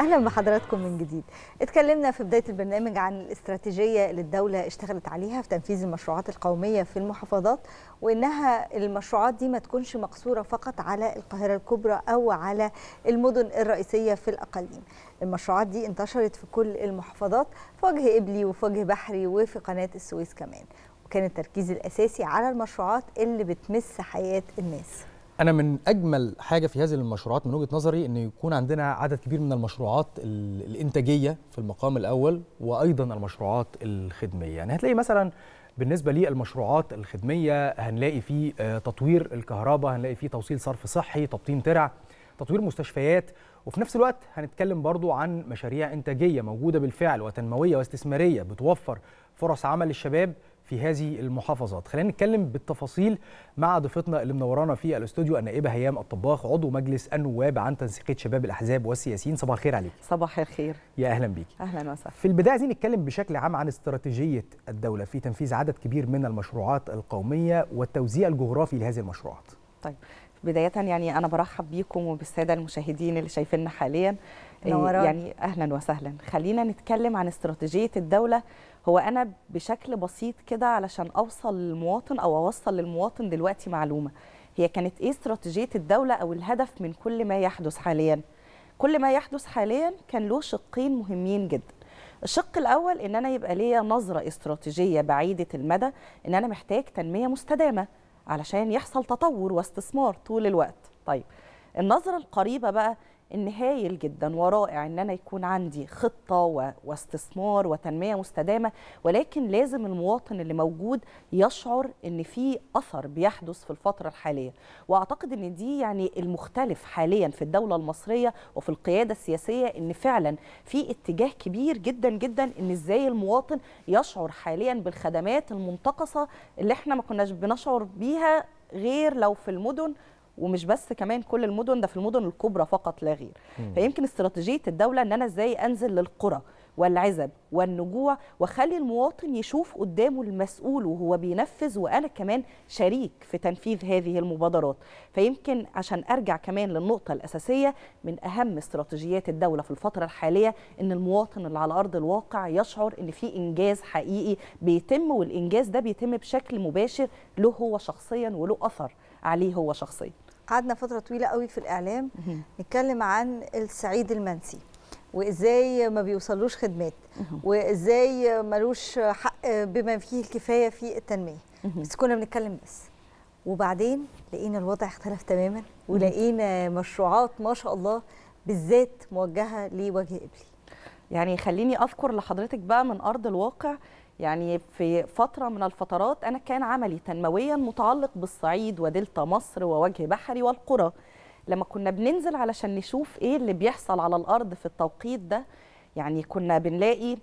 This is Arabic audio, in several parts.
اهلا بحضراتكم من جديد اتكلمنا في بدايه البرنامج عن الاستراتيجيه اللي الدوله اشتغلت عليها في تنفيذ المشروعات القوميه في المحافظات وانها المشروعات دي ما تكونش مقصوره فقط على القاهره الكبرى او على المدن الرئيسيه في الاقاليم المشروعات دي انتشرت في كل المحافظات في وجه ابلي وفي وجه بحري وفي قناه السويس كمان وكان التركيز الاساسي على المشروعات اللي بتمس حياه الناس انا من اجمل حاجه في هذه المشروعات من وجهه نظري ان يكون عندنا عدد كبير من المشروعات الانتاجيه في المقام الاول وايضا المشروعات الخدميه يعني هتلاقي مثلا بالنسبه للمشروعات الخدميه هنلاقي فيه آه، تطوير الكهرباء هنلاقي فيه توصيل صرف صحي تبطين ترع تطوير مستشفيات وفي نفس الوقت هنتكلم برضو عن مشاريع انتاجيه موجوده بالفعل وتنمويه واستثماريه بتوفر فرص عمل للشباب في هذه المحافظات خلينا نتكلم بالتفاصيل مع ضيفتنا اللي منورانا في الاستوديو النائبه هيام الطباخ عضو مجلس النواب عن تنسيقيه شباب الاحزاب والسياسيين صباح الخير عليك صباح الخير يا اهلا بيك اهلا وسهلا في البدايه عايزين نتكلم بشكل عام عن استراتيجيه الدوله في تنفيذ عدد كبير من المشروعات القوميه والتوزيع الجغرافي لهذه المشروعات طيب بداية يعني أنا برحب بيكم وبالسادة المشاهدين اللي شايفيننا حاليا نوران. إيه، يعني اهلا وسهلا خلينا نتكلم عن استراتيجيه الدوله هو انا بشكل بسيط كده علشان اوصل للمواطن او اوصل للمواطن دلوقتي معلومه هي كانت ايه استراتيجيه الدوله او الهدف من كل ما يحدث حاليا كل ما يحدث حاليا كان له شقين مهمين جدا الشق الاول ان انا يبقى ليا نظره استراتيجيه بعيده المدى ان انا محتاج تنميه مستدامه علشان يحصل تطور واستثمار طول الوقت طيب النظره القريبه بقى ان هايل جدا ورائع ان انا يكون عندي خطه واستثمار وتنميه مستدامه ولكن لازم المواطن اللي موجود يشعر ان في اثر بيحدث في الفتره الحاليه واعتقد ان دي يعني المختلف حاليا في الدوله المصريه وفي القياده السياسيه ان فعلا في اتجاه كبير جدا جدا ان ازاي المواطن يشعر حاليا بالخدمات المنتقصه اللي احنا ما كناش بنشعر بيها غير لو في المدن ومش بس كمان كل المدن ده في المدن الكبرى فقط لا غير فيمكن استراتيجيه الدوله ان انا ازاي انزل للقرى والعزب والنجوع واخلي المواطن يشوف قدامه المسؤول وهو بينفذ وانا كمان شريك في تنفيذ هذه المبادرات فيمكن عشان ارجع كمان للنقطه الاساسيه من اهم استراتيجيات الدوله في الفتره الحاليه ان المواطن اللي على ارض الواقع يشعر ان في انجاز حقيقي بيتم والانجاز ده بيتم بشكل مباشر له هو شخصيا وله اثر عليه هو شخصيا قعدنا فتره طويله قوي في الاعلام نتكلم عن السعيد المنسي وازاي ما بيوصلوش خدمات وازاي ملوش حق بما فيه الكفايه في التنميه بس كنا بنتكلم بس وبعدين لقينا الوضع اختلف تماما ولقينا مشروعات ما شاء الله بالذات موجهه لوجه إبلي يعني خليني اذكر لحضرتك بقى من ارض الواقع يعني في فترة من الفترات أنا كان عملي تنمويا متعلق بالصعيد ودلتا مصر ووجه بحري والقرى لما كنا بننزل علشان نشوف إيه اللي بيحصل على الأرض في التوقيت ده يعني كنا بنلاقي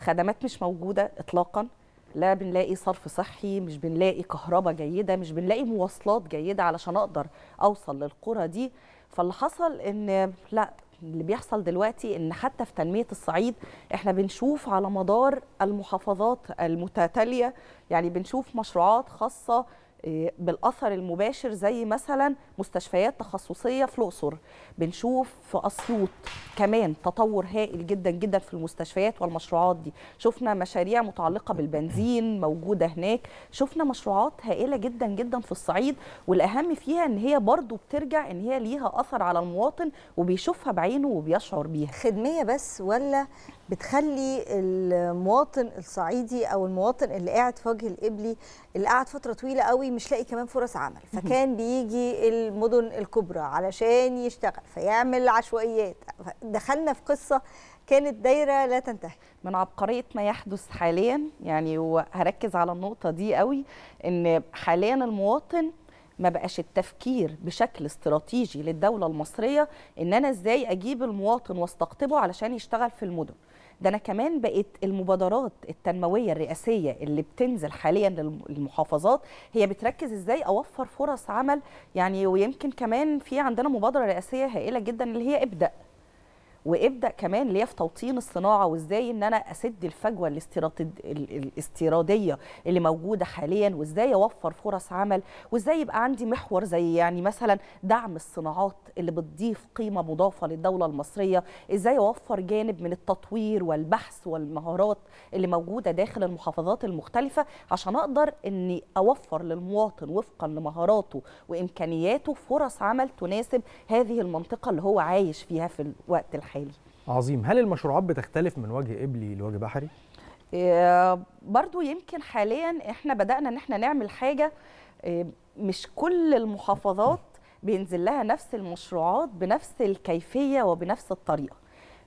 خدمات مش موجودة إطلاقا لا بنلاقي صرف صحي مش بنلاقي كهرباء جيدة مش بنلاقي مواصلات جيدة علشان أقدر أوصل للقرى دي فاللي حصل إن لا اللي بيحصل دلوقتي ان حتى في تنميه الصعيد احنا بنشوف على مدار المحافظات المتتاليه يعني بنشوف مشروعات خاصه آه، بالاثر المباشر زي مثلا مستشفيات تخصصيه في الاقصر بنشوف في اسيوط كمان تطور هائل جدا جدا في المستشفيات والمشروعات دي شفنا مشاريع متعلقه بالبنزين موجوده هناك شفنا مشروعات هائله جدا جدا في الصعيد والاهم فيها ان هي برضو بترجع ان هي ليها اثر على المواطن وبيشوفها بعينه وبيشعر بيها خدميه بس ولا بتخلي المواطن الصعيدي او المواطن اللي قاعد في وجه القبلي اللي قاعد فتره طويله قوي مش لاقي كمان فرص عمل فكان بيجي المدن الكبرى علشان يشتغل فيعمل عشوائيات دخلنا في قصه كانت دايره لا تنتهي من عبقريه ما يحدث حاليا يعني وهركز على النقطه دي قوي ان حاليا المواطن ما بقاش التفكير بشكل استراتيجي للدولة المصرية إن أنا إزاي أجيب المواطن واستقطبه علشان يشتغل في المدن ده انا كمان بقت المبادرات التنمويه الرئاسيه اللي بتنزل حاليا للمحافظات هي بتركز ازاي اوفر فرص عمل يعني ويمكن كمان في عندنا مبادره رئاسيه هائله جدا اللي هي ابدا وابدا كمان ليا في توطين الصناعه وازاي ان انا اسد الفجوه الاستيراديه اللي موجوده حاليا وازاي اوفر فرص عمل وازاي يبقى عندي محور زي يعني مثلا دعم الصناعات اللي بتضيف قيمه مضافه للدوله المصريه ازاي اوفر جانب من التطوير والبحث والمهارات اللي موجوده داخل المحافظات المختلفه عشان اقدر اني اوفر للمواطن وفقا لمهاراته وامكانياته فرص عمل تناسب هذه المنطقه اللي هو عايش فيها في الوقت الحالي الحالي عظيم هل المشروعات بتختلف من وجه قبلي لوجه بحري آه، برضو يمكن حاليا احنا بدأنا ان احنا نعمل حاجة آه، مش كل المحافظات بينزل لها نفس المشروعات بنفس الكيفية وبنفس الطريقة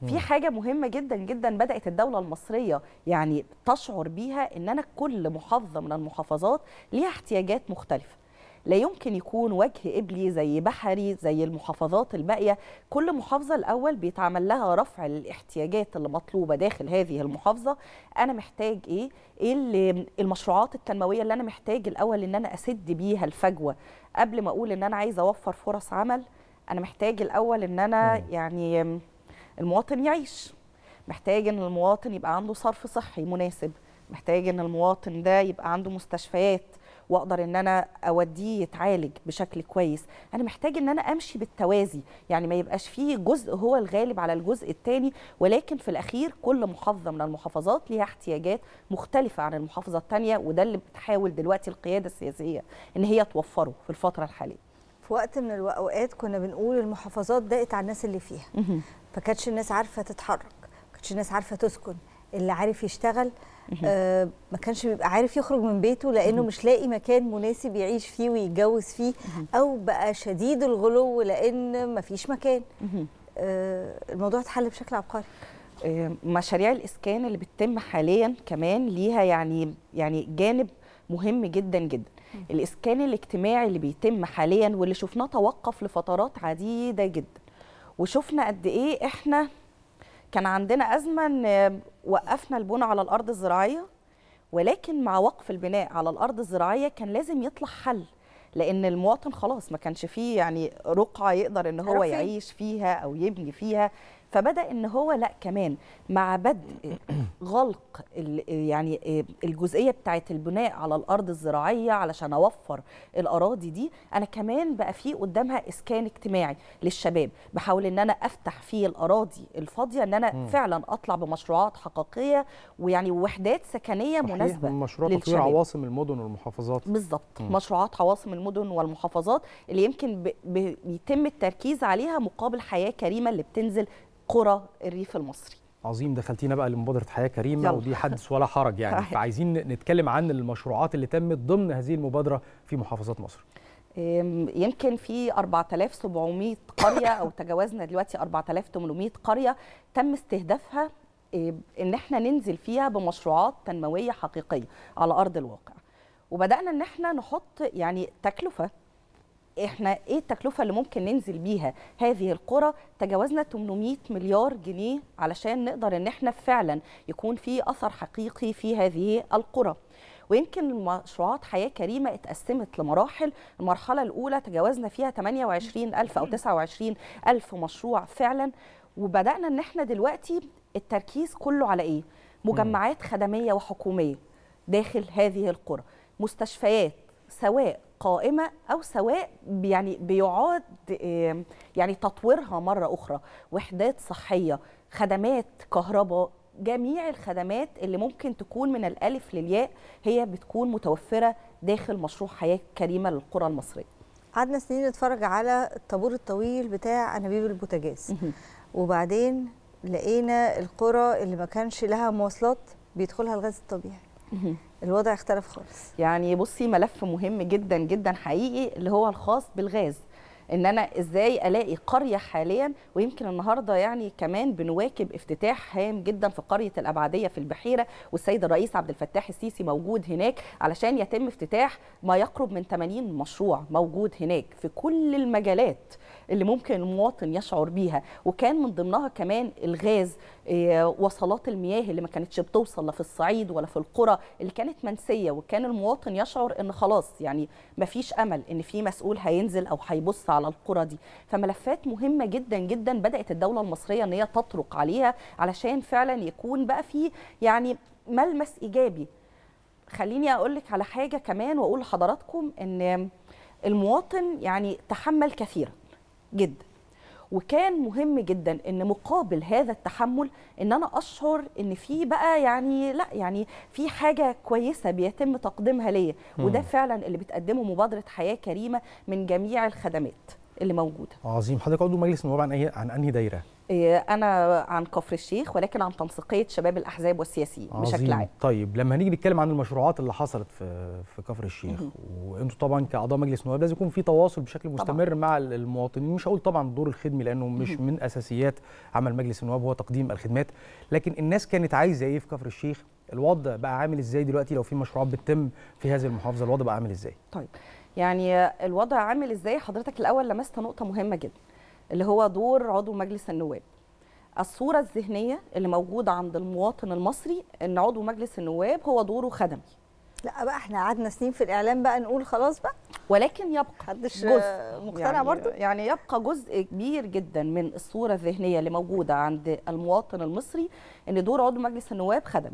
في حاجة مهمة جدا جدا بدأت الدولة المصرية يعني تشعر بيها ان انا كل محافظة من المحافظات ليها احتياجات مختلفة لا يمكن يكون وجه إبلي زي بحري زي المحافظات الباقيه كل محافظه الاول بيتعمل لها رفع الاحتياجات اللي مطلوبه داخل هذه المحافظه انا محتاج ايه ايه اللي المشروعات التنمويه اللي انا محتاج الاول ان انا اسد بيها الفجوه قبل ما اقول ان انا عايز اوفر فرص عمل انا محتاج الاول ان انا يعني المواطن يعيش محتاج ان المواطن يبقى عنده صرف صحي مناسب محتاج ان المواطن ده يبقى عنده مستشفيات واقدر ان انا اوديه يتعالج بشكل كويس انا محتاج ان انا امشي بالتوازي يعني ما يبقاش فيه جزء هو الغالب على الجزء الثاني ولكن في الاخير كل محافظه من المحافظات ليها احتياجات مختلفه عن المحافظه الثانيه وده اللي بتحاول دلوقتي القياده السياسيه ان هي توفره في الفتره الحاليه في وقت من الاوقات كنا بنقول المحافظات ضاقت على الناس اللي فيها فكانتش الناس عارفه تتحرك ما كانتش الناس عارفه تسكن اللي عارف يشتغل آه، ما كانش بيبقى عارف يخرج من بيته لانه مش لاقي مكان مناسب يعيش فيه ويتجوز فيه او بقى شديد الغلو لان ما فيش مكان آه، الموضوع اتحل بشكل عبقري آه، مشاريع الاسكان اللي بتتم حاليا كمان ليها يعني يعني جانب مهم جدا جدا الاسكان الاجتماعي اللي بيتم حاليا واللي شفناه توقف لفترات عديده جدا وشفنا قد ايه احنا كان عندنا أزمة أن وقفنا البناء على الأرض الزراعية ولكن مع وقف البناء على الأرض الزراعية كان لازم يطلع حل لأن المواطن خلاص ما كانش فيه يعني رقعة يقدر أن هو يعيش فيها أو يبني فيها فبدا ان هو لا كمان مع بدء غلق يعني آه، الجزئيه بتاعه البناء على الارض الزراعيه علشان اوفر الاراضي دي انا كمان بقى في قدامها اسكان اجتماعي للشباب بحاول ان انا افتح فيه الاراضي الفاضيه ان انا م. فعلا اطلع بمشروعات حقيقيه ويعني وحدات سكنيه مناسبه مشروع تطوير عواصم المدن والمحافظات بالظبط مشروعات عواصم المدن والمحافظات اللي يمكن بيتم التركيز عليها مقابل حياه كريمه اللي بتنزل قرى الريف المصري عظيم دخلتينا بقى لمبادره حياه كريمه يلا. ودي حدث ولا حرج يعني فعايزين نتكلم عن المشروعات اللي تمت ضمن هذه المبادره في محافظات مصر يمكن في 4700 قريه او تجاوزنا دلوقتي 4800 قريه تم استهدافها ان احنا ننزل فيها بمشروعات تنمويه حقيقيه على ارض الواقع وبدانا ان احنا نحط يعني تكلفه احنا ايه التكلفه اللي ممكن ننزل بيها هذه القرى تجاوزنا 800 مليار جنيه علشان نقدر ان احنا فعلا يكون في اثر حقيقي في هذه القرى ويمكن مشروعات حياة كريمة اتقسمت لمراحل المرحلة الأولى تجاوزنا فيها 28 ألف أو 29 ألف مشروع فعلا وبدأنا أن احنا دلوقتي التركيز كله على إيه؟ مجمعات خدمية وحكومية داخل هذه القرى مستشفيات سواء قائمه او سواء يعني بيعاد يعني تطويرها مره اخرى وحدات صحيه خدمات كهرباء جميع الخدمات اللي ممكن تكون من الالف للياء هي بتكون متوفره داخل مشروع حياه كريمه للقرى المصريه. قعدنا سنين نتفرج على الطابور الطويل بتاع انابيب البوتاجاز وبعدين لقينا القرى اللي ما كانش لها مواصلات بيدخلها الغاز الطبيعي الوضع اختلف خالص يعني بصي ملف مهم جدا جدا حقيقي اللي هو الخاص بالغاز ان انا ازاي الاقي قريه حاليا ويمكن النهارده يعني كمان بنواكب افتتاح هام جدا في قريه الابعديه في البحيره والسيد الرئيس عبد الفتاح السيسي موجود هناك علشان يتم افتتاح ما يقرب من 80 مشروع موجود هناك في كل المجالات اللي ممكن المواطن يشعر بيها وكان من ضمنها كمان الغاز إيه، وصلات المياه اللي ما كانتش بتوصل لا في الصعيد ولا في القرى اللي كانت منسيه وكان المواطن يشعر ان خلاص يعني ما فيش امل ان في مسؤول هينزل او هيبص على القرى دي فملفات مهمه جدا جدا بدات الدوله المصريه ان هي تطرق عليها علشان فعلا يكون بقى في يعني ملمس ايجابي خليني اقول لك على حاجه كمان واقول لحضراتكم ان المواطن يعني تحمل كثيرا جدا وكان مهم جدا ان مقابل هذا التحمل ان انا اشعر ان في بقى يعني لا يعني في حاجه كويسه بيتم تقديمها ليا وده فعلا اللي بتقدمه مبادره حياه كريمه من جميع الخدمات اللي موجوده عظيم حضرتك عضو مجلس النواب عن عن انهي دايره إيه، انا عن كفر الشيخ ولكن عن تنسيقيه شباب الاحزاب والسياسيين بشكل عام طيب لما هنيجي نتكلم عن المشروعات اللي حصلت في في كفر الشيخ وانتم طبعا كاعضاء مجلس نواب لازم يكون في تواصل بشكل مستمر طبعا. مع المواطنين مش هقول طبعا الدور الخدمي لانه مش من اساسيات عمل مجلس النواب هو تقديم الخدمات لكن الناس كانت عايزه ايه في كفر الشيخ الوضع بقى عامل ازاي دلوقتي لو في مشروعات بتتم في هذه المحافظه الوضع بقى عامل ازاي طيب يعني الوضع عامل ازاي حضرتك الاول لمست نقطه مهمه جدا اللي هو دور عضو مجلس النواب الصورة الذهنية اللي موجودة عند المواطن المصري أن عضو مجلس النواب هو دوره خدمي لا بقى احنا قعدنا سنين في الاعلام بقى نقول خلاص بقى ولكن يبقى محدش جزء مقتنع يعني برضه يعني يبقى جزء كبير جدا من الصوره الذهنيه اللي موجوده عند المواطن المصري ان دور عضو مجلس النواب خدمي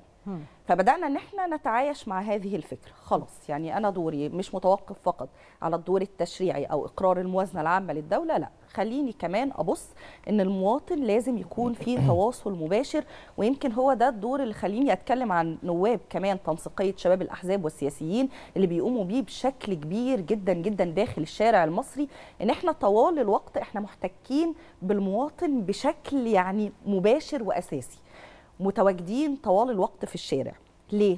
فبدانا ان احنا نتعايش مع هذه الفكره خلاص يعني انا دوري مش متوقف فقط على الدور التشريعي او اقرار الموازنه العامه للدوله لا خليني كمان ابص ان المواطن لازم يكون في تواصل مباشر ويمكن هو ده الدور اللي خليني اتكلم عن نواب كمان تنسيقيه شباب الاحزاب والسياسيين اللي بيقوموا بيه بشكل كبير جدا جدا داخل الشارع المصري ان احنا طوال الوقت احنا محتكين بالمواطن بشكل يعني مباشر واساسي متواجدين طوال الوقت في الشارع ليه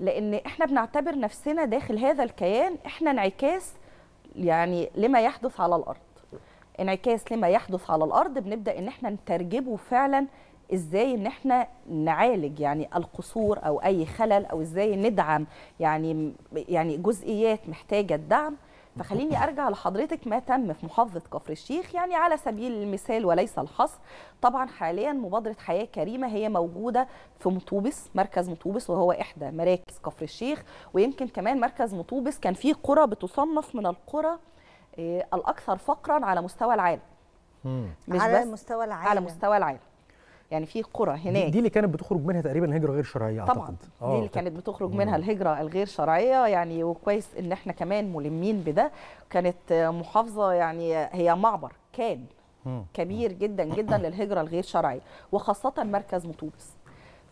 لان احنا بنعتبر نفسنا داخل هذا الكيان احنا انعكاس يعني لما يحدث على الارض انعكاس لما يحدث على الارض بنبدا ان احنا نترجمه فعلا ازاي ان احنا نعالج يعني القصور او اي خلل او ازاي ندعم يعني يعني جزئيات محتاجه الدعم فخليني ارجع لحضرتك ما تم في محافظه كفر الشيخ يعني على سبيل المثال وليس الحصر طبعا حاليا مبادره حياه كريمه هي موجوده في مطوبس مركز مطوبس وهو احدى مراكز كفر الشيخ ويمكن كمان مركز مطوبس كان فيه قرى بتصنف من القرى آه، الاكثر فقرا على مستوى العالم مش على بس مستوى العالم على مستوى العالم يعني في قرى هناك دي اللي كانت بتخرج منها تقريبا الهجره غير شرعيه طبعا أعتقد. دي آه، اللي كانت بتخرج منها الهجره الغير شرعيه يعني وكويس ان احنا كمان ملمين بده كانت محافظه يعني هي معبر كان كبير جدا جدا للهجره الغير شرعيه وخاصه مركز مطوبس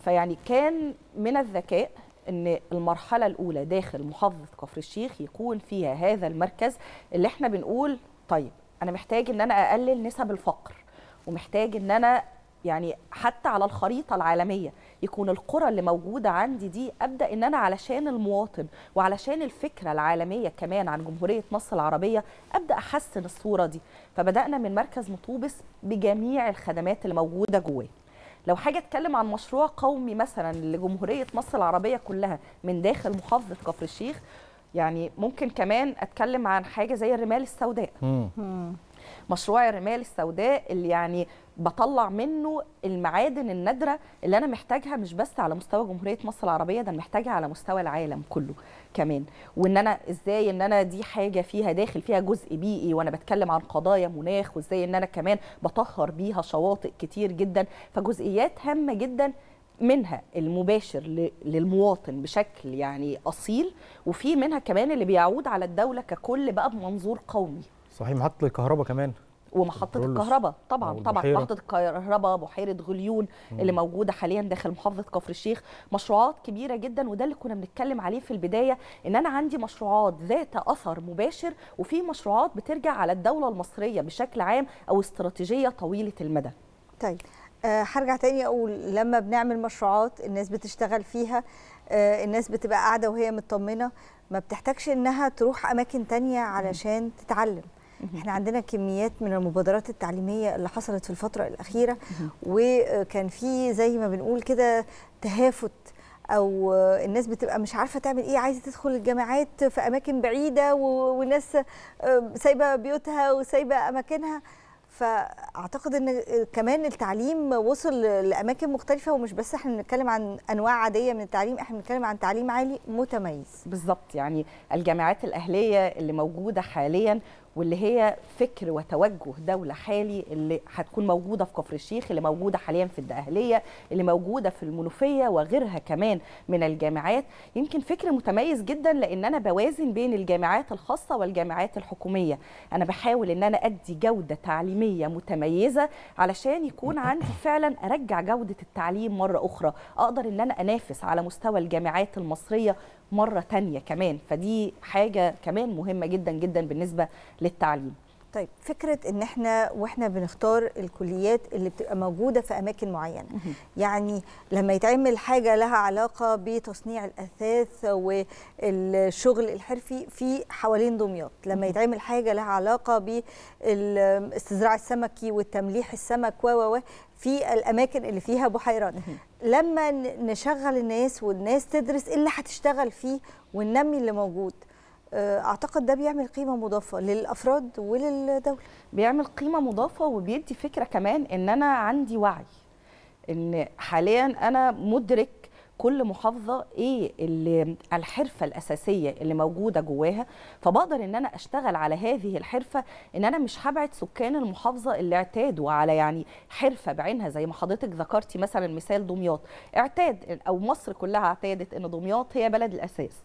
فيعني كان من الذكاء ان المرحله الاولى داخل محافظه كفر الشيخ يكون فيها هذا المركز اللي احنا بنقول طيب انا محتاج ان انا اقلل نسب الفقر ومحتاج ان انا يعني حتى على الخريطه العالميه يكون القرى اللي موجوده عندي دي ابدا ان انا علشان المواطن وعلشان الفكره العالميه كمان عن جمهوريه مصر العربيه ابدا احسن الصوره دي فبدانا من مركز مطوبس بجميع الخدمات اللي موجوده جواه لو حاجه اتكلم عن مشروع قومي مثلا لجمهوريه مصر العربيه كلها من داخل محافظه كفر الشيخ يعني ممكن كمان اتكلم عن حاجه زي الرمال السوداء مشروع الرمال السوداء اللي يعني بطلع منه المعادن النادره اللي انا محتاجها مش بس على مستوى جمهوريه مصر العربيه ده انا محتاجها على مستوى العالم كله كمان وان انا ازاي ان انا دي حاجه فيها داخل فيها جزء بيئي وانا بتكلم عن قضايا مناخ وازاي ان انا كمان بطهر بيها شواطئ كتير جدا فجزئيات هامه جدا منها المباشر للمواطن بشكل يعني اصيل وفي منها كمان اللي بيعود على الدوله ككل بقى بمنظور قومي صحيح محطه الكهرباء كمان ومحطه الكهرباء طبعا طبعا محطه الكهرباء بحيره غليون مم. اللي موجوده حاليا داخل محافظه كفر الشيخ مشروعات كبيره جدا وده اللي كنا بنتكلم عليه في البدايه ان انا عندي مشروعات ذات اثر مباشر وفي مشروعات بترجع على الدوله المصريه بشكل عام او استراتيجيه طويله المدى طيب أه هرجع تاني اقول لما بنعمل مشروعات الناس بتشتغل فيها أه الناس بتبقى قاعده وهي مطمنه ما بتحتاجش انها تروح اماكن تانية علشان تتعلم احنا عندنا كميات من المبادرات التعليميه اللي حصلت في الفتره الاخيره وكان في زي ما بنقول كده تهافت او الناس بتبقى مش عارفه تعمل ايه عايزه تدخل الجامعات في اماكن بعيده وناس سايبه بيوتها وسايبه اماكنها فاعتقد ان كمان التعليم وصل لاماكن مختلفه ومش بس احنا بنتكلم عن انواع عاديه من التعليم احنا بنتكلم عن تعليم عالي متميز بالظبط يعني الجامعات الاهليه اللي موجوده حاليا واللي هي فكر وتوجه دوله حالي اللي هتكون موجوده في كفر الشيخ اللي موجوده حاليا في الدقهليه اللي موجوده في المنوفيه وغيرها كمان من الجامعات يمكن فكر متميز جدا لان انا بوازن بين الجامعات الخاصه والجامعات الحكوميه انا بحاول ان انا ادي جوده تعليميه متميزه علشان يكون عندي فعلا ارجع جوده التعليم مره اخرى اقدر ان انا انافس على مستوى الجامعات المصريه مرة تانية كمان فدي حاجة كمان مهمة جدا جدا بالنسبة للتعليم طيب فكره ان احنا واحنا بنختار الكليات اللي بتبقى موجوده في اماكن معينه يعني لما يتعمل حاجه لها علاقه بتصنيع الاثاث والشغل الحرفي في حوالين دمياط لما يتعمل حاجه لها علاقه بالاستزراع السمكي والتمليح السمك و في الاماكن اللي فيها بحيرات لما نشغل الناس والناس تدرس اللي هتشتغل فيه وننمي اللي موجود آه، اعتقد ده بيعمل قيمه مضافه للافراد وللدوله بيعمل قيمه مضافه وبيدي فكره كمان ان انا عندي وعي ان حاليا انا مدرك كل محافظه ايه اللي الحرفه الاساسيه اللي موجوده جواها فبقدر ان انا اشتغل على هذه الحرفه ان انا مش هبعد سكان المحافظه اللي اعتادوا على يعني حرفه بعينها زي ما حضرتك ذكرتي مثلا مثال دمياط اعتاد او مصر كلها اعتادت ان دمياط هي بلد الاساس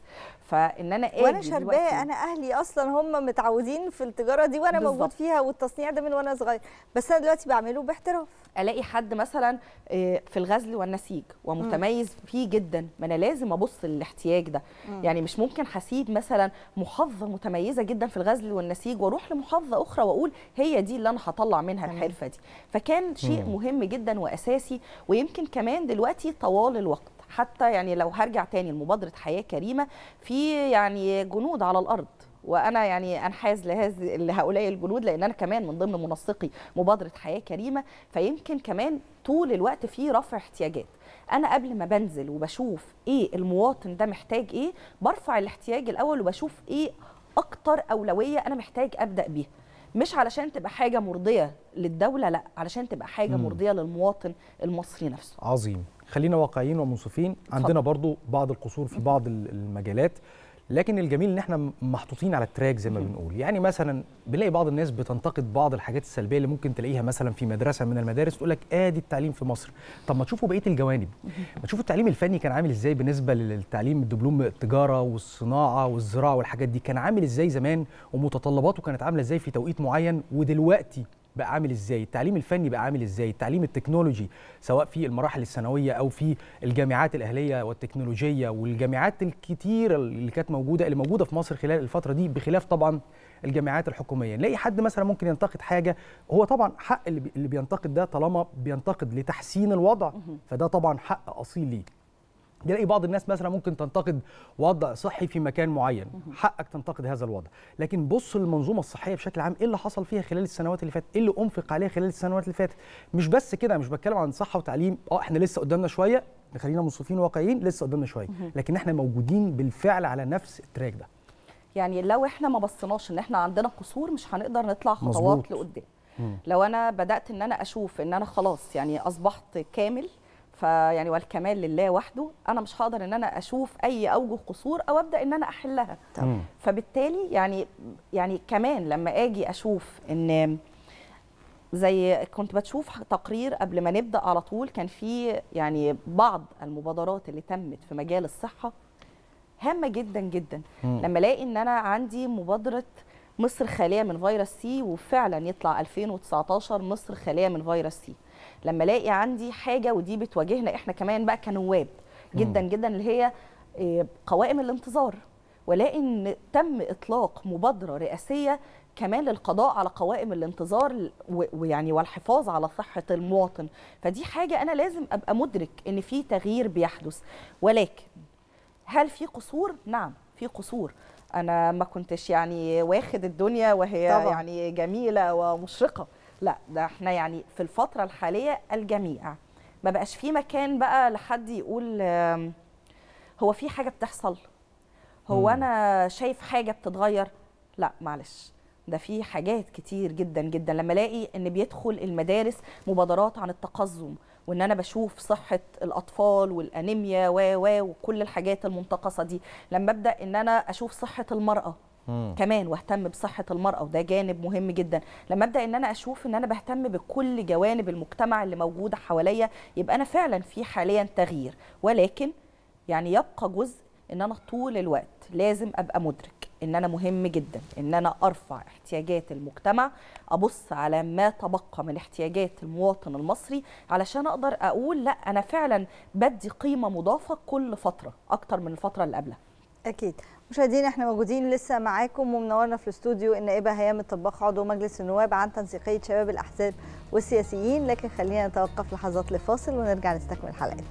فان انا إيه وانا شربايه انا اهلي اصلا هم متعودين في التجاره دي وانا بالزبط. موجود فيها والتصنيع ده من وانا صغير بس انا دلوقتي بعمله باحتراف الاقي حد مثلا آه، في الغزل والنسيج ومتميز فيه جدا ما انا لازم ابص للاحتياج ده مم. يعني مش ممكن هسيب مثلا محافظه متميزه جدا في الغزل والنسيج واروح لمحافظه اخرى واقول هي دي اللي انا هطلع منها مم. الحرفه دي فكان شيء مم. مهم جدا واساسي ويمكن كمان دلوقتي طوال الوقت حتى يعني لو هرجع تاني لمبادره حياه كريمه في يعني جنود على الارض وانا يعني انحاز لهذه لهؤلاء الجنود لان انا كمان من ضمن منسقي مبادره حياه كريمه فيمكن كمان طول الوقت في رفع احتياجات انا قبل ما بنزل وبشوف ايه المواطن ده محتاج ايه برفع الاحتياج الاول وبشوف ايه اكتر اولويه انا محتاج ابدا بيها مش علشان تبقى حاجه مرضيه للدوله لا علشان تبقى حاجه مرضيه للمواطن المصري نفسه عظيم خلينا واقعيين ومنصفين عندنا برضو بعض القصور في بعض المجالات لكن الجميل ان احنا محطوطين على التراك زي ما بنقول يعني مثلا بنلاقي بعض الناس بتنتقد بعض الحاجات السلبيه اللي ممكن تلاقيها مثلا في مدرسه من المدارس تقول لك ادي آه التعليم في مصر طب ما تشوفوا بقيه الجوانب ما تشوفوا التعليم الفني كان عامل ازاي بالنسبه للتعليم الدبلوم التجاره والصناعه والزراعه والحاجات دي كان عامل ازاي زمان ومتطلباته كانت عامله ازاي في توقيت معين ودلوقتي بقى عامل ازاي التعليم الفني بقى عامل ازاي التعليم التكنولوجي سواء في المراحل الثانويه او في الجامعات الاهليه والتكنولوجيه والجامعات الكتيره اللي كانت موجوده اللي موجوده في مصر خلال الفتره دي بخلاف طبعا الجامعات الحكوميه نلاقي حد مثلا ممكن ينتقد حاجه هو طبعا حق اللي بينتقد ده طالما بينتقد لتحسين الوضع فده طبعا حق اصيل ليه نلاقي بعض الناس مثلا ممكن تنتقد وضع صحي في مكان معين حقك تنتقد هذا الوضع لكن بص للمنظومه الصحيه بشكل عام ايه اللي حصل فيها خلال السنوات اللي فاتت ايه اللي انفق عليها خلال السنوات اللي فاتت مش بس كده مش بتكلم عن صحه وتعليم اه احنا لسه قدامنا شويه خلينا منصفين واقعيين لسه قدامنا شويه لكن احنا موجودين بالفعل على نفس التراك ده يعني لو احنا ما بصيناش ان احنا عندنا قصور مش هنقدر نطلع خطوات لقدام لو انا بدات ان انا اشوف ان انا خلاص يعني اصبحت كامل فيعني والكمال لله وحده انا مش هقدر ان انا اشوف اي اوجه قصور او ابدا ان انا احلها طبعا. فبالتالي يعني يعني كمان لما اجي اشوف ان زي كنت بتشوف تقرير قبل ما نبدا على طول كان في يعني بعض المبادرات اللي تمت في مجال الصحه هامه جدا جدا م. لما الاقي ان انا عندي مبادره مصر خاليه من فيروس سي وفعلا يطلع 2019 مصر خاليه من فيروس سي لما الاقي عندي حاجه ودي بتواجهنا احنا كمان بقى كنواب جدا جدا اللي هي آه، قوائم الانتظار والاقي ان تم اطلاق مبادره رئاسيه كمان للقضاء على قوائم الانتظار ويعني والحفاظ على صحه المواطن فدي حاجه انا لازم ابقى مدرك ان في تغيير بيحدث ولكن هل في قصور نعم في قصور انا ما كنتش يعني واخد الدنيا وهي طبعا. يعني جميله ومشرقه لا ده احنا يعني في الفتره الحاليه الجميع ما بقاش في مكان بقى لحد يقول هو في حاجه بتحصل هو انا شايف حاجه بتتغير لا معلش ده في حاجات كتير جدا جدا لما الاقي ان بيدخل المدارس مبادرات عن التقزم وان انا بشوف صحه الاطفال والانيميا و و وكل الحاجات المنتقصه دي لما ابدا ان انا اشوف صحه المراه مم. كمان واهتم بصحه المراه وده جانب مهم جدا لما ابدا ان انا اشوف ان انا بهتم بكل جوانب المجتمع اللي موجوده حواليا يبقى انا فعلا في حاليا تغيير ولكن يعني يبقى جزء ان انا طول الوقت لازم ابقى مدرك ان انا مهم جدا ان انا ارفع احتياجات المجتمع ابص على ما تبقى من احتياجات المواطن المصري علشان اقدر اقول لا انا فعلا بدي قيمه مضافه كل فتره اكتر من الفتره اللي قبلها اكيد مشاهدينا احنا موجودين لسه معاكم ومنورنا في الاستوديو النائبه هيام الطباخ عضو مجلس النواب عن تنسيقيه شباب الاحزاب والسياسيين لكن خلينا نتوقف لحظات لفاصل ونرجع نستكمل حلقتنا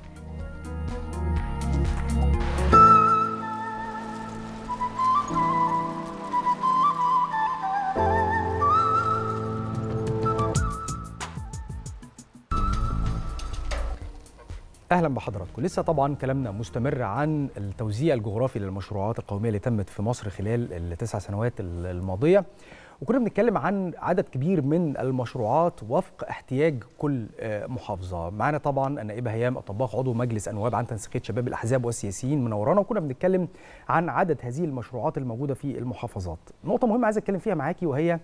اهلا بحضراتكم لسه طبعا كلامنا مستمر عن التوزيع الجغرافي للمشروعات القوميه اللي تمت في مصر خلال التسع سنوات الماضيه وكنا بنتكلم عن عدد كبير من المشروعات وفق احتياج كل آه، محافظه معانا طبعا النائبه هيام الطباخ عضو مجلس انواب عن تنسيقيه شباب الاحزاب والسياسيين منورانا وكنا بنتكلم عن عدد هذه المشروعات الموجوده في المحافظات نقطه مهمه عايز اتكلم فيها معاكي وهي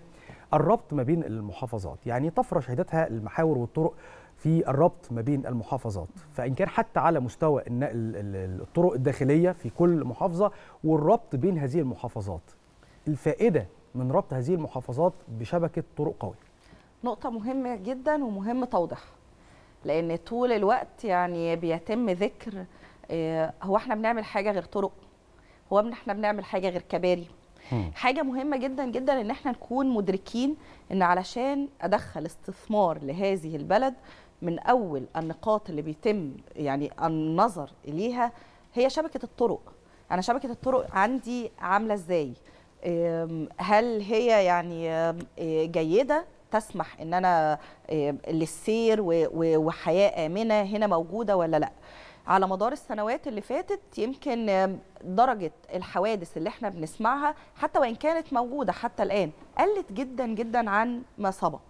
الربط ما بين المحافظات يعني طفره شهدتها المحاور والطرق في الربط ما بين المحافظات فإن كان حتى على مستوى الطرق الداخلية في كل محافظة والربط بين هذه المحافظات الفائدة من ربط هذه المحافظات بشبكة طرق قوية نقطة مهمة جدا ومهم توضح لأن طول الوقت يعني بيتم ذكر آه، هو احنا بنعمل حاجة غير طرق هو احنا بنعمل حاجة غير كباري حاجة مهمة جدا جدا ان احنا نكون مدركين ان علشان ادخل استثمار لهذه البلد من اول النقاط اللي بيتم يعني النظر اليها هي شبكه الطرق انا شبكه الطرق عندي عامله ازاي هل هي يعني جيده تسمح ان انا للسير وحياه امنه هنا موجوده ولا لا على مدار السنوات اللي فاتت يمكن درجة الحوادث اللي احنا بنسمعها حتى وإن كانت موجودة حتى الآن قلت جدا جدا عن ما سبق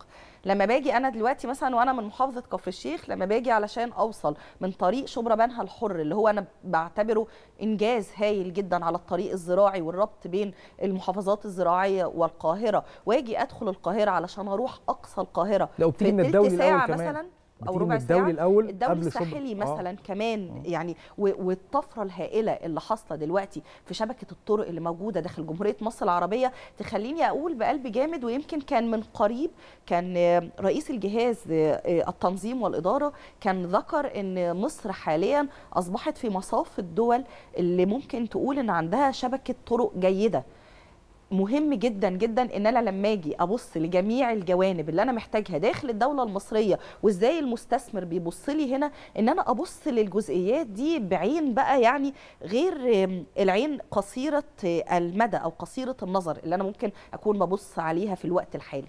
لما باجي انا دلوقتي مثلا وانا من محافظه كفر الشيخ لما باجي علشان اوصل من طريق شبرا بنها الحر اللي هو انا بعتبره انجاز هايل جدا على الطريق الزراعي والربط بين المحافظات الزراعيه والقاهره واجي ادخل القاهره علشان اروح اقصى القاهره لو في الدوله ساعه مثلا او ربع ساعه الدوري الاول الدوري الساحلي آه. مثلا آه. كمان آه. يعني والطفره الهائله اللي حاصله دلوقتي في شبكه الطرق اللي موجوده داخل جمهوريه مصر العربيه تخليني اقول بقلب جامد ويمكن كان من قريب كان رئيس الجهاز آه، التنظيم والاداره كان ذكر ان مصر حاليا اصبحت في مصاف الدول اللي ممكن تقول ان عندها شبكه طرق جيده مهم جدا جدا ان انا لما اجي ابص لجميع الجوانب اللي انا محتاجها داخل الدوله المصريه وازاي المستثمر بيبص لي هنا ان انا ابص للجزئيات دي بعين بقى يعني غير العين قصيره آه، المدى او قصيره النظر اللي انا ممكن اكون ببص عليها في الوقت الحالي.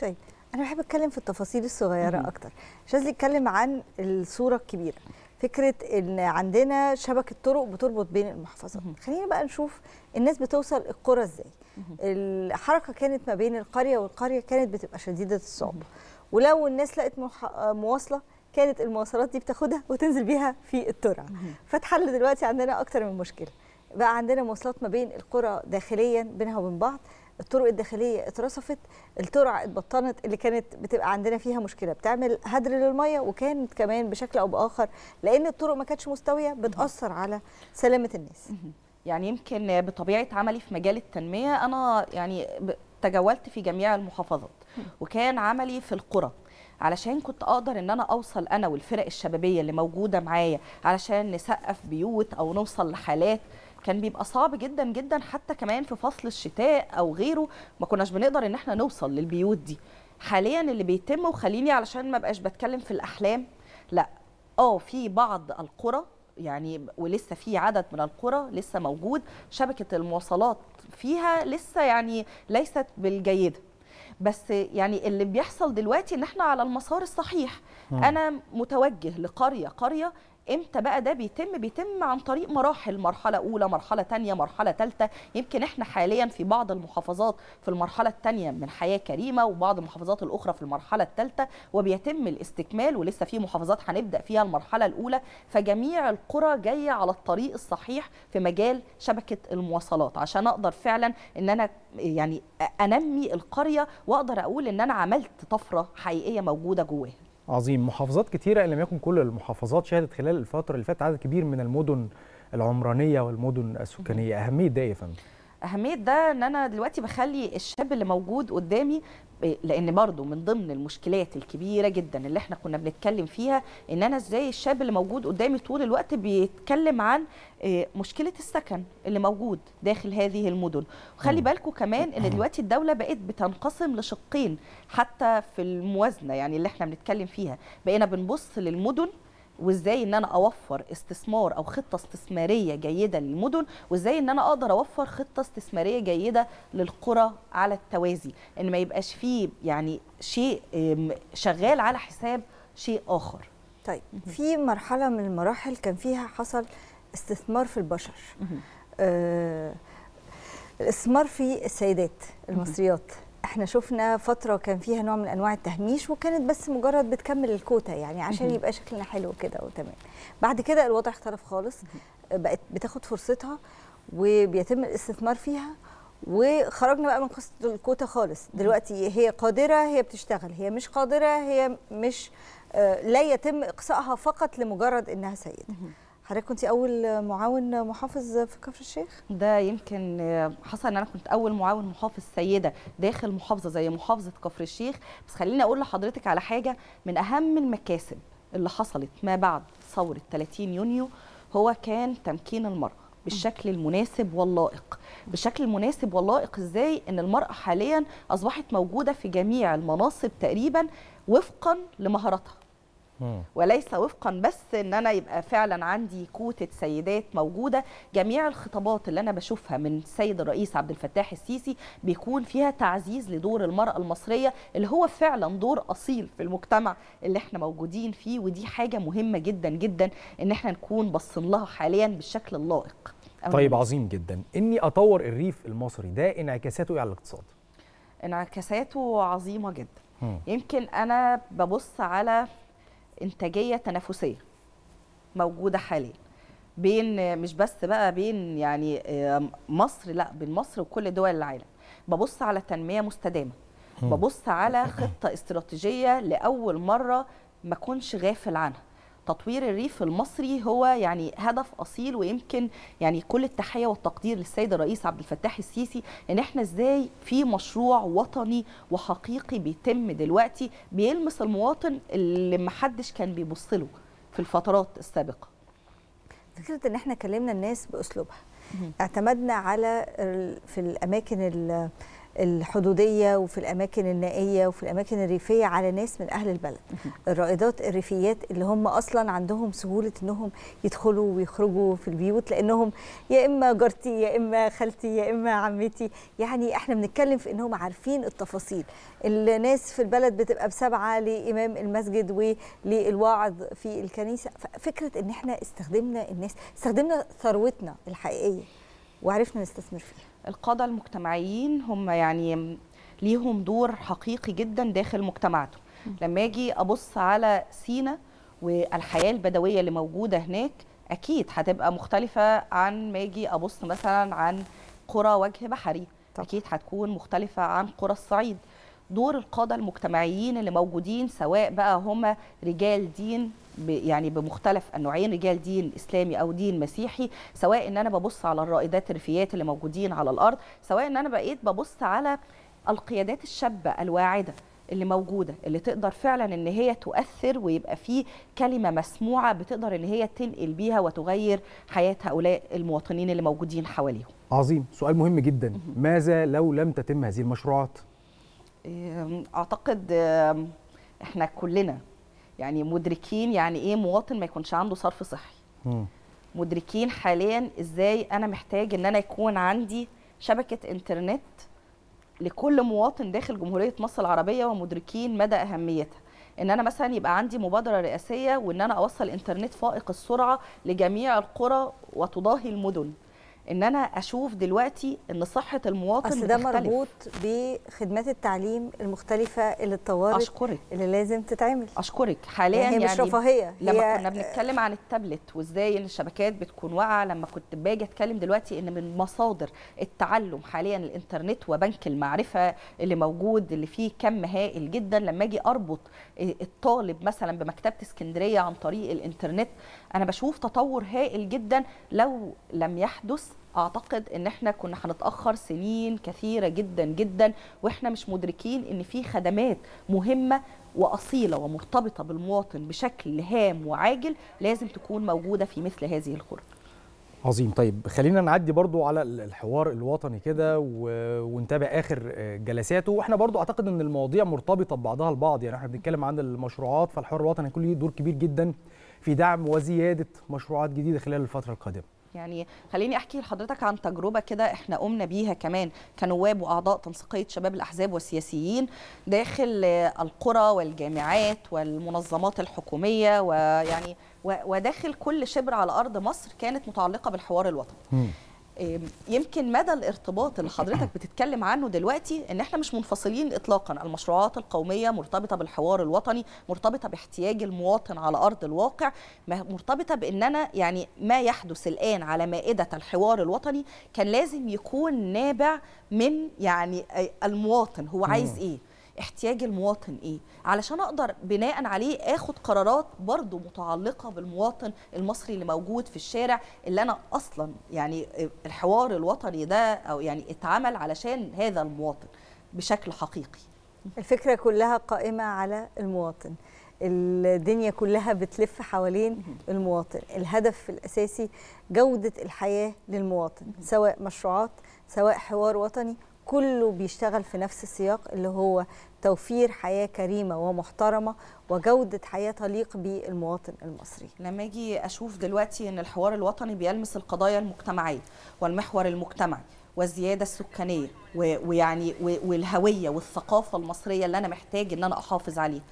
طيب انا بحب اتكلم في التفاصيل الصغيره مم. اكتر مش عايز اتكلم عن الصوره الكبيره فكره ان عندنا شبكه طرق بتربط بين المحافظات خلينا بقى نشوف الناس بتوصل القرى ازاي الحركه كانت ما بين القريه والقريه كانت بتبقى شديده الصعوبه ولو الناس لقت مواصله كانت المواصلات دي بتاخدها وتنزل بيها في الترعه فاتحل دلوقتي عندنا اكتر من مشكله بقى عندنا مواصلات ما بين القرى داخليا بينها وبين بعض الطرق الداخليه اترصفت الترع اتبطنت اللي كانت بتبقى عندنا فيها مشكله بتعمل هدر للميه وكانت كمان بشكل او باخر لان الطرق ما كانتش مستويه بتاثر على سلامه الناس يعني يمكن بطبيعه عملي في مجال التنميه انا يعني تجولت في جميع المحافظات وكان عملي في القرى علشان كنت اقدر ان انا اوصل انا والفرق الشبابيه اللي موجوده معايا علشان نسقف بيوت او نوصل لحالات كان بيبقى صعب جدا جدا حتى كمان في فصل الشتاء او غيره ما كناش بنقدر ان احنا نوصل للبيوت دي حاليا اللي بيتم وخليني علشان ما بقاش بتكلم في الاحلام لا اه في بعض القرى يعني ولسه في عدد من القرى لسه موجود شبكه المواصلات فيها لسه يعني ليست بالجيده بس يعني اللي بيحصل دلوقتي ان احنا على المسار الصحيح م. انا متوجه لقريه قريه امتى بقى ده بيتم بيتم عن طريق مراحل مرحله اولى مرحله ثانيه مرحله ثالثه يمكن احنا حاليا في بعض المحافظات في المرحله الثانيه من حياه كريمه وبعض المحافظات الاخرى في المرحله الثالثه وبيتم الاستكمال ولسه في محافظات هنبدا فيها المرحله الاولى فجميع القرى جايه على الطريق الصحيح في مجال شبكه المواصلات عشان اقدر فعلا ان انا يعني انمي القريه واقدر اقول ان انا عملت طفره حقيقيه موجوده جواها عظيم محافظات كتيرة إن لم يكن كل المحافظات شهدت خلال الفترة اللي فاتت عدد كبير من المدن العمرانية والمدن السكانية أهمية ده إيه يا فندم؟ أهمية ده إن أنا دلوقتي بخلي الشاب اللي موجود قدامي لان برضو من ضمن المشكلات الكبيره جدا اللي احنا كنا بنتكلم فيها ان انا ازاي الشاب اللي موجود قدامي طول الوقت بيتكلم عن آه، مشكله السكن اللي موجود داخل هذه المدن وخلي بالكم كمان ان دلوقتي الدوله بقت بتنقسم لشقين حتى في الموازنه يعني اللي احنا بنتكلم فيها بقينا بنبص للمدن وازاي ان انا اوفر استثمار او خطه استثماريه جيده للمدن وازاي ان انا اقدر اوفر خطه استثماريه جيده للقرى على التوازي ان ما يبقاش فيه يعني شيء شغال على حساب شيء اخر طيب في مرحله من المراحل كان فيها حصل استثمار في البشر آه الاستثمار في السيدات المصريات احنا شفنا فتره كان فيها نوع من انواع التهميش وكانت بس مجرد بتكمل الكوتا يعني عشان يبقى شكلنا حلو كده وتمام بعد كده الوضع اختلف خالص بقت بتاخد فرصتها وبيتم الاستثمار فيها وخرجنا بقى من قصه الكوتا خالص دلوقتي هي قادره هي بتشتغل هي مش قادره هي مش آه، لا يتم اقصائها فقط لمجرد انها سيده حضرتك كنت اول معاون محافظ في كفر الشيخ ده يمكن حصل ان انا كنت اول معاون محافظ سيده داخل محافظه زي محافظه كفر الشيخ بس خليني اقول لحضرتك على حاجه من اهم المكاسب اللي حصلت ما بعد ثوره 30 يونيو هو كان تمكين المراه بالشكل المناسب واللائق بالشكل المناسب واللائق ازاي ان المراه حاليا اصبحت موجوده في جميع المناصب تقريبا وفقا لمهاراتها وليس وفقا بس ان انا يبقى فعلا عندي كوتة سيدات موجودة جميع الخطابات اللي انا بشوفها من السيد الرئيس عبد الفتاح السيسي بيكون فيها تعزيز لدور المرأة المصرية اللي هو فعلا دور اصيل في المجتمع اللي احنا موجودين فيه ودي حاجة مهمة جدا جدا ان احنا نكون باصين لها حاليا بالشكل اللائق طيب يعني. عظيم جدا اني اطور الريف المصري ده انعكاساته ايه على الاقتصاد انعكاساته عظيمة جدا يمكن انا ببص على انتاجيه تنافسيه موجوده حاليا بين مش بس بقى بين يعني مصر لا بين مصر وكل دول العالم ببص على تنميه مستدامه ببص على خطه استراتيجيه لاول مره ما اكونش غافل عنها تطوير الريف المصري هو يعني هدف اصيل ويمكن يعني كل التحيه والتقدير للسيد الرئيس عبد الفتاح السيسي ان احنا ازاي في مشروع وطني وحقيقي بيتم دلوقتي بيلمس المواطن اللي محدش كان بيبص له في الفترات السابقه فكره ان احنا كلمنا الناس باسلوبها اعتمدنا على في الاماكن الحدوديه وفي الاماكن النائيه وفي الاماكن الريفيه على ناس من اهل البلد الرائدات الريفيات اللي هم اصلا عندهم سهوله انهم يدخلوا ويخرجوا في البيوت لانهم يا اما جارتي يا اما خالتي يا اما عمتي يعني احنا بنتكلم في انهم عارفين التفاصيل الناس في البلد بتبقى بسبعه لامام المسجد وللواعظ في الكنيسه فكره ان احنا استخدمنا الناس استخدمنا ثروتنا الحقيقيه وعرفنا نستثمر فيها القاده المجتمعيين هم يعني ليهم دور حقيقي جدا داخل مجتمعته لما اجي ابص على سينا والحياه البدويه اللي موجوده هناك اكيد هتبقى مختلفه عن ما اجي ابص مثلا عن قرى وجه بحري طب. اكيد هتكون مختلفه عن قرى الصعيد دور القاده المجتمعيين اللي موجودين سواء بقى هم رجال دين يعني بمختلف النوعين رجال دين اسلامي او دين مسيحي سواء ان انا ببص على الرائدات الريفيات اللي موجودين على الارض سواء ان انا بقيت ببص على القيادات الشابه الواعده اللي موجوده اللي تقدر فعلا ان هي تؤثر ويبقى في كلمه مسموعه بتقدر ان هي تنقل بيها وتغير حياه هؤلاء المواطنين اللي موجودين حواليهم. عظيم، سؤال مهم جدا، ماذا لو لم تتم هذه المشروعات؟ اعتقد احنا كلنا يعني مدركين يعني ايه مواطن ما يكونش عنده صرف صحي مدركين حاليا ازاي انا محتاج ان انا يكون عندي شبكه انترنت لكل مواطن داخل جمهوريه مصر العربيه ومدركين مدى اهميتها ان انا مثلا يبقى عندي مبادره رئاسيه وان انا اوصل انترنت فائق السرعه لجميع القرى وتضاهي المدن ان انا اشوف دلوقتي ان صحه المواطن أصل ده مربوط بخدمات التعليم المختلفه اللي اتطورت اشكرك اللي لازم تتعمل اشكرك حاليا يعني هي مش يعني رفاهيه لما كنا بنتكلم عن التابلت وازاي ان الشبكات بتكون واقعه لما كنت باجي اتكلم دلوقتي ان من مصادر التعلم حاليا الانترنت وبنك المعرفه اللي موجود اللي فيه كم هائل جدا لما اجي اربط الطالب مثلا بمكتبه اسكندريه عن طريق الانترنت انا بشوف تطور هائل جدا لو لم يحدث اعتقد ان احنا كنا هنتاخر سنين كثيره جدا جدا واحنا مش مدركين ان في خدمات مهمه واصيله ومرتبطه بالمواطن بشكل هام وعاجل لازم تكون موجوده في مثل هذه القرى عظيم طيب خلينا نعدي برضو على الحوار الوطني كده و... ونتابع اخر آه، جلساته واحنا برضو اعتقد ان المواضيع مرتبطه ببعضها البعض يعني احنا بنتكلم عن المشروعات فالحوار الوطني كله له دور كبير جدا في دعم وزياده مشروعات جديده خلال الفتره القادمه يعني خليني احكي لحضرتك عن تجربه كده احنا قمنا بيها كمان كنواب واعضاء تنسيقيه شباب الاحزاب والسياسيين داخل القرى والجامعات والمنظمات الحكوميه ويعني وداخل كل شبر على ارض مصر كانت متعلقه بالحوار الوطني يمكن مدى الارتباط اللي حضرتك بتتكلم عنه دلوقتي ان احنا مش منفصلين اطلاقا المشروعات القوميه مرتبطه بالحوار الوطني مرتبطه باحتياج المواطن على ارض الواقع مرتبطه بان انا يعني ما يحدث الان على مائده الحوار الوطني كان لازم يكون نابع من يعني آه، المواطن هو عايز ايه احتياج المواطن ايه علشان اقدر بناء عليه اخد قرارات برضو متعلقه بالمواطن المصري اللي موجود في الشارع اللي انا اصلا يعني الحوار الوطني ده او يعني اتعمل علشان هذا المواطن بشكل حقيقي الفكره كلها قائمه على المواطن الدنيا كلها بتلف حوالين المواطن الهدف الأساسي جودة الحياة للمواطن سواء مشروعات سواء حوار وطني كله بيشتغل في نفس السياق اللي هو توفير حياه كريمه ومحترمه وجوده حياه تليق بالمواطن المصري. لما اجي اشوف دلوقتي ان الحوار الوطني بيلمس القضايا المجتمعيه والمحور المجتمعي والزياده السكانيه ويعني والهويه والثقافه المصريه اللي انا محتاج ان انا احافظ عليها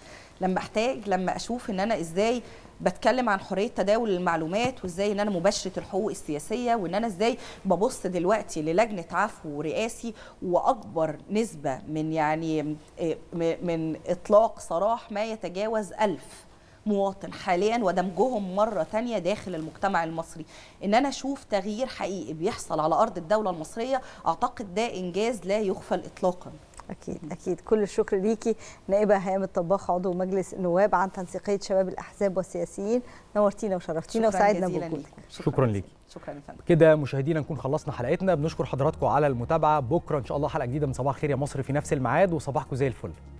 لما احتاج لما اشوف ان انا ازاي بتكلم عن حريه تداول المعلومات وازاي ان انا مباشره الحقوق السياسيه وان انا ازاي ببص دلوقتي للجنه عفو رئاسي واكبر نسبه من يعني آه، من اطلاق سراح ما يتجاوز ألف مواطن حاليا ودمجهم مرة ثانيه داخل المجتمع المصري إن أنا أشوف تغيير حقيقي بيحصل على أرض الدولة المصرية أعتقد ده إنجاز لا يغفل إطلاقاً اكيد اكيد كل الشكر ليكي نائبه هيام الطباخ عضو مجلس النواب عن تنسيقيه شباب الاحزاب والسياسيين نورتينا وشرفتينا وسعدنا بوجودك شكرا, شكرا ليكي شكرا يا فندم كده مشاهدينا نكون خلصنا حلقتنا بنشكر حضراتكم على المتابعه بكره ان شاء الله حلقه جديده من صباح خير يا مصر في نفس الميعاد وصباحكم زي الفل